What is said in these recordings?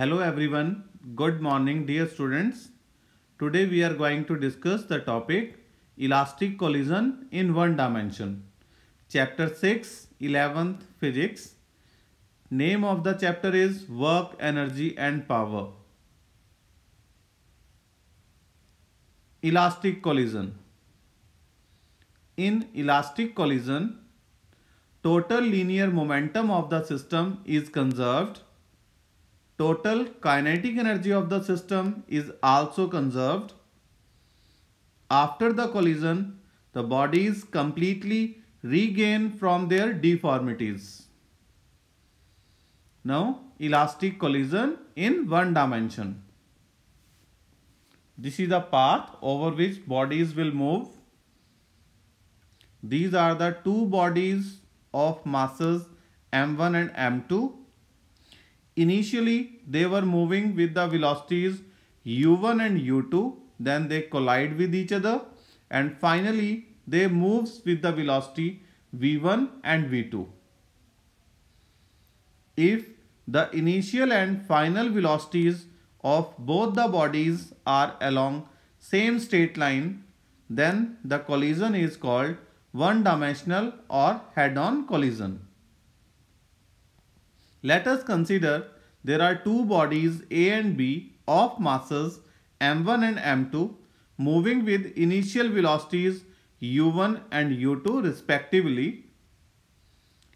Hello everyone. Good morning dear students. Today we are going to discuss the topic Elastic Collision in One Dimension. Chapter 6, 11th Physics. Name of the chapter is Work, Energy and Power. Elastic Collision. In elastic collision, total linear momentum of the system is conserved total kinetic energy of the system is also conserved. After the collision, the bodies completely regain from their deformities. Now, elastic collision in one dimension. This is the path over which bodies will move. These are the two bodies of masses m1 and m2 Initially, they were moving with the velocities u1 and u2. Then they collide with each other. And finally, they moves with the velocity v1 and v2. If the initial and final velocities of both the bodies are along same straight line, then the collision is called one-dimensional or head-on collision. Let us consider there are two bodies A and B of masses m1 and m2 moving with initial velocities u1 and u2 respectively.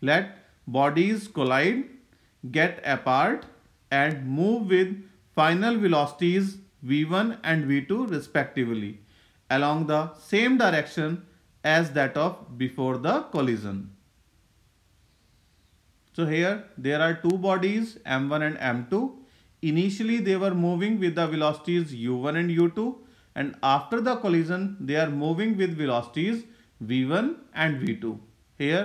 Let bodies collide, get apart and move with final velocities v1 and v2 respectively along the same direction as that of before the collision. So here there are two bodies m1 and m2. Initially they were moving with the velocities u1 and u2 and after the collision they are moving with velocities v1 and v2. Here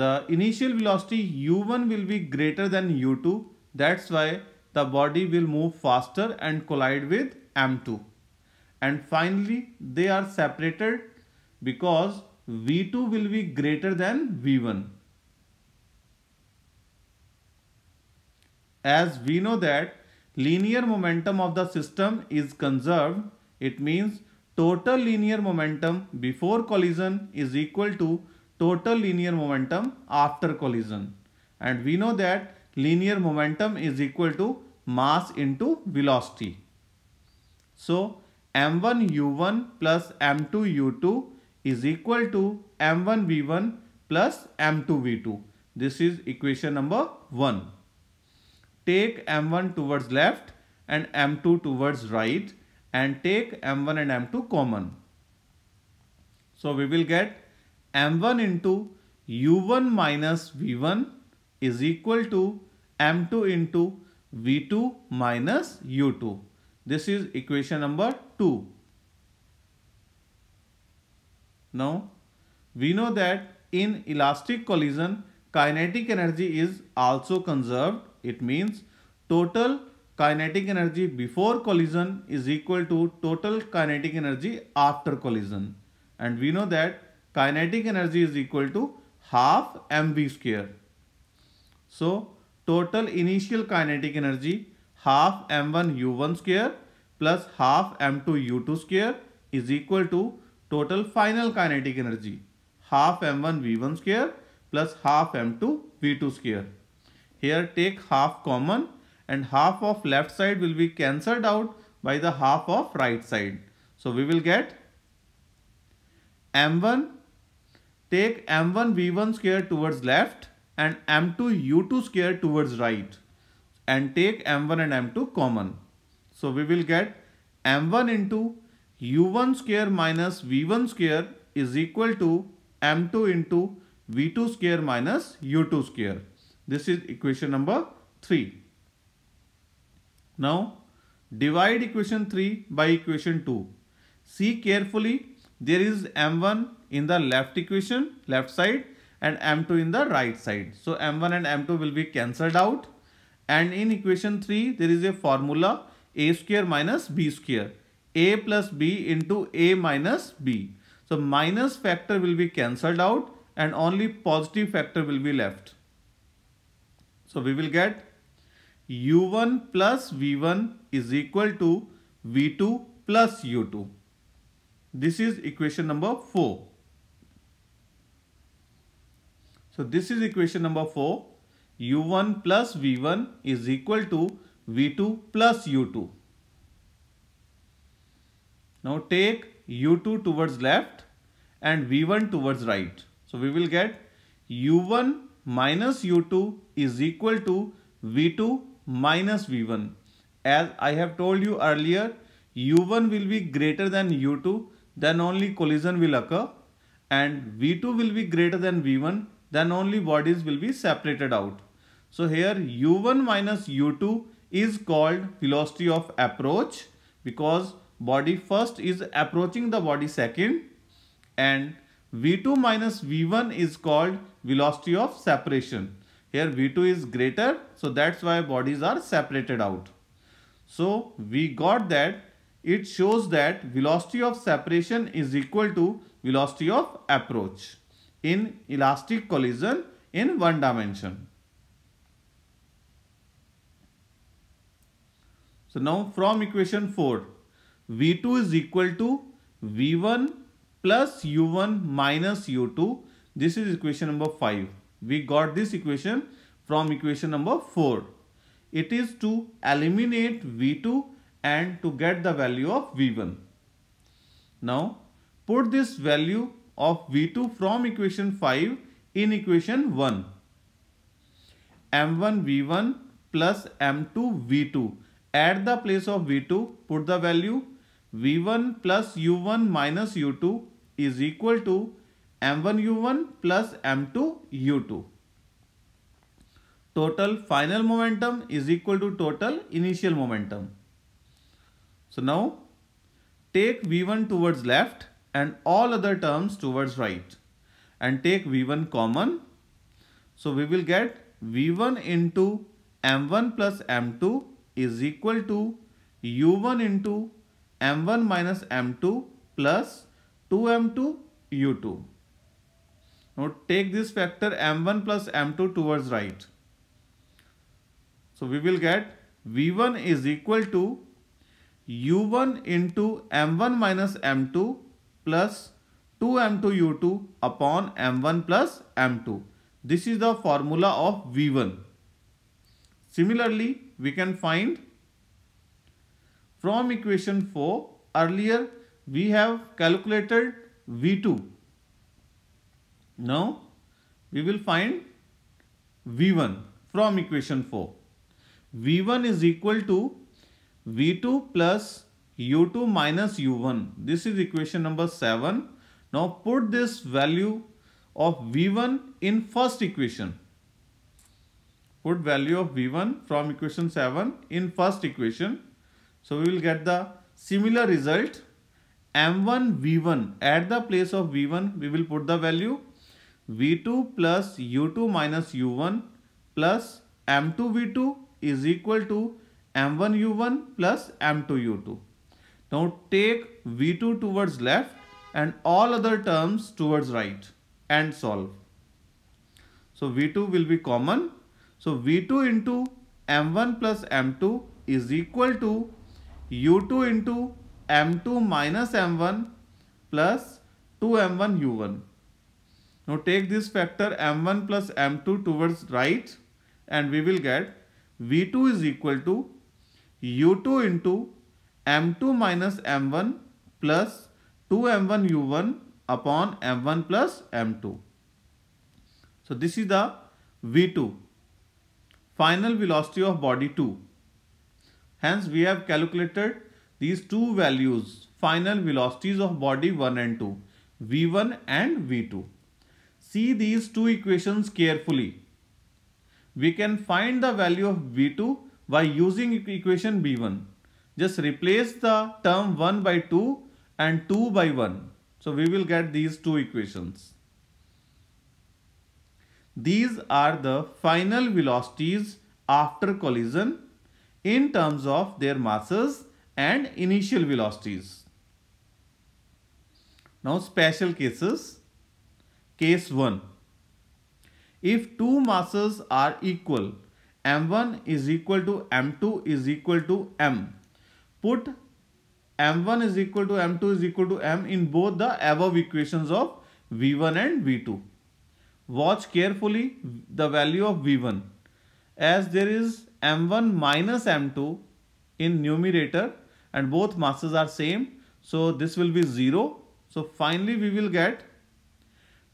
the initial velocity u1 will be greater than u2 that's why the body will move faster and collide with m2 and finally they are separated because v2 will be greater than v1 as we know that linear momentum of the system is conserved, it means total linear momentum before collision is equal to total linear momentum after collision. And we know that linear momentum is equal to mass into velocity. So, m1 u1 plus m2 u2 is equal to m1 v1 plus m2 v2. This is equation number 1 take M1 towards left and M2 towards right and take M1 and M2 common. So we will get M1 into U1 minus V1 is equal to M2 into V2 minus U2. This is equation number 2. Now, we know that in elastic collision, kinetic energy is also conserved It means total kinetic energy before collision is equal to total kinetic energy after collision. And we know that kinetic energy is equal to half mv square. So total initial kinetic energy half m1 u1 square plus half m2 u2 square is equal to total final kinetic energy half m1 v1 square plus half m2 v2 square. Here take half common and half of left side will be cancelled out by the half of right side. So we will get M1 take M1 V1 square towards left and M2 U2 square towards right and take M1 and M2 common. So we will get M1 into U1 square minus V1 square is equal to M2 into V2 square minus U2 square. This is equation number 3. Now, divide equation 3 by equation 2. See carefully, there is M1 in the left equation, left side and M2 in the right side. So, M1 and M2 will be cancelled out. And in equation 3, there is a formula A square minus B square. A plus B into A minus B. So, minus factor will be cancelled out and only positive factor will be left. So we will get u1 plus v1 is equal to v2 plus u2. This is equation number 4. So this is equation number 4. u1 plus v1 is equal to v2 plus u2. Now take u2 towards left and v1 towards right. So we will get u1 minus u2 is equal to v2 minus v1. As I have told you earlier, u1 will be greater than u2, then only collision will occur and v2 will be greater than v1, then only bodies will be separated out. So here u1 minus u2 is called velocity of approach because body first is approaching the body second and V2 minus V1 is called velocity of separation. Here V2 is greater, so that's why bodies are separated out. So we got that it shows that velocity of separation is equal to velocity of approach in elastic collision in one dimension. So now from equation 4, V2 is equal to V1 plus u1 minus u2. This is equation number 5. We got this equation from equation number 4. It is to eliminate v2 and to get the value of v1. Now put this value of v2 from equation 5 in equation 1. m1 v1 plus m2 v2. At the place of v2 put the value v1 plus u1 minus u2 is equal to m1u1 plus m2u2. Total final momentum is equal to total initial momentum. So now take v1 towards left and all other terms towards right and take v1 common. So we will get v1 into m1 plus m2 is equal to u1 into m1 minus m2 plus 2m 2 u2. Now take this factor m1 plus m2 towards right. So we will get v1 is equal to u1 into m1 minus m2 plus 2m2 u2 upon m1 plus m2. This is the formula of v1. Similarly, we can find from equation 4 earlier we have calculated V2. Now we will find V1 from equation 4. V1 is equal to V2 plus U2 minus U1. This is equation number 7. Now put this value of V1 in first equation. Put value of V1 from equation 7 in first equation. So we will get the similar result m1 v1 at the place of v1 we will put the value v2 plus u2 minus u1 plus m2 v2 is equal to m1 u1 plus m2 u2. Now take v2 towards left and all other terms towards right and solve. So v2 will be common. So v2 into m1 plus m2 is equal to u2 into m2 minus m1 plus 2m1 u1. Now take this factor m1 plus m2 towards right and we will get v2 is equal to u2 into m2 minus m1 plus 2m1 u1 upon m1 plus m2. So this is the v2 final velocity of body 2. Hence we have calculated these two values, final velocities of body 1 and 2, V1 and V2. See these two equations carefully. We can find the value of V2 by using equation B1. Just replace the term 1 by 2 and 2 by 1. So we will get these two equations. These are the final velocities after collision in terms of their masses and initial velocities. Now special cases. Case 1. If two masses are equal, m1 is equal to m2 is equal to m. Put m1 is equal to m2 is equal to m in both the above equations of v1 and v2. Watch carefully the value of v1 as there is m1 minus m2 in numerator and both masses are same. So this will be 0. So finally we will get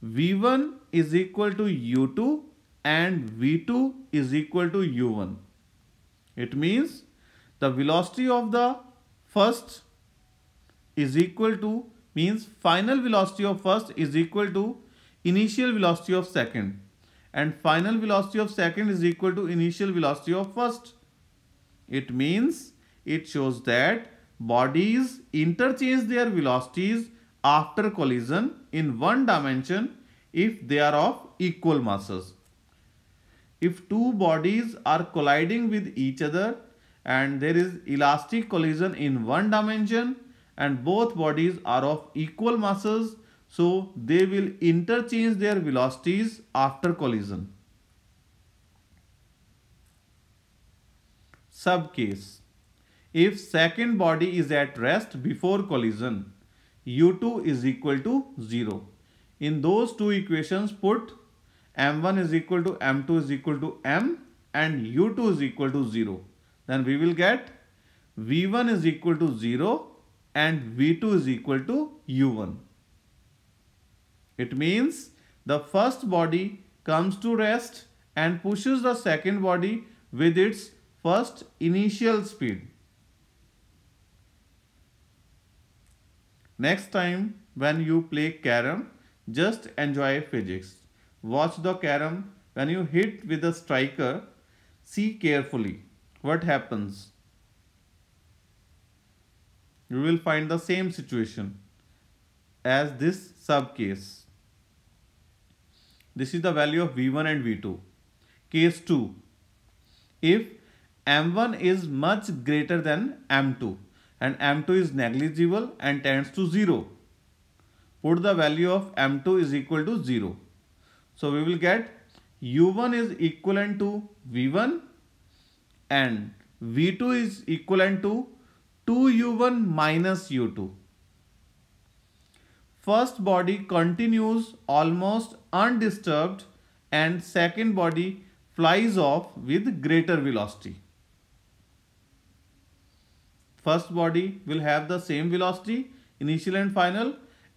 V1 is equal to U2 and V2 is equal to U1. It means the velocity of the first is equal to means final velocity of first is equal to initial velocity of second and final velocity of second is equal to initial velocity of first. It means it shows that bodies interchange their velocities after collision in one dimension if they are of equal masses. If two bodies are colliding with each other and there is elastic collision in one dimension and both bodies are of equal masses, so they will interchange their velocities after collision. Subcase if second body is at rest before collision, u2 is equal to 0. In those two equations put m1 is equal to m2 is equal to m and u2 is equal to 0. Then we will get v1 is equal to 0 and v2 is equal to u1. It means the first body comes to rest and pushes the second body with its first initial speed. Next time when you play carom, just enjoy physics. Watch the carom. When you hit with a striker, see carefully what happens. You will find the same situation as this sub case. This is the value of V1 and V2. Case 2. If M1 is much greater than M2 and m2 is negligible and tends to 0. Put the value of m2 is equal to 0. So we will get u1 is equivalent to v1 and v2 is equivalent to 2u1 minus u2. First body continues almost undisturbed and second body flies off with greater velocity. First body will have the same velocity, initial and final,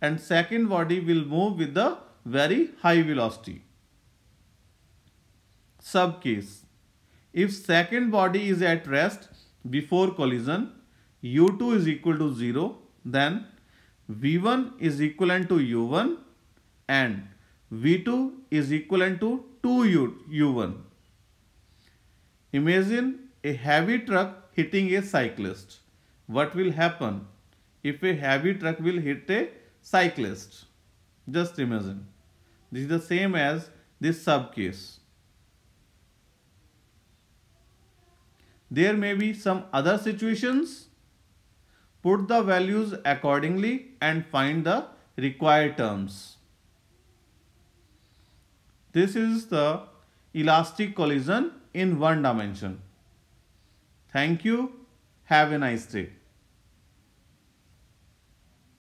and second body will move with the very high velocity. Subcase. If second body is at rest before collision, u2 is equal to 0, then v1 is equivalent to u1 and v2 is equivalent to 2u, u1. Imagine a heavy truck hitting a cyclist what will happen if a heavy truck will hit a cyclist? Just imagine. This is the same as this sub case. There may be some other situations. Put the values accordingly and find the required terms. This is the elastic collision in one dimension. Thank you. Have a nice day.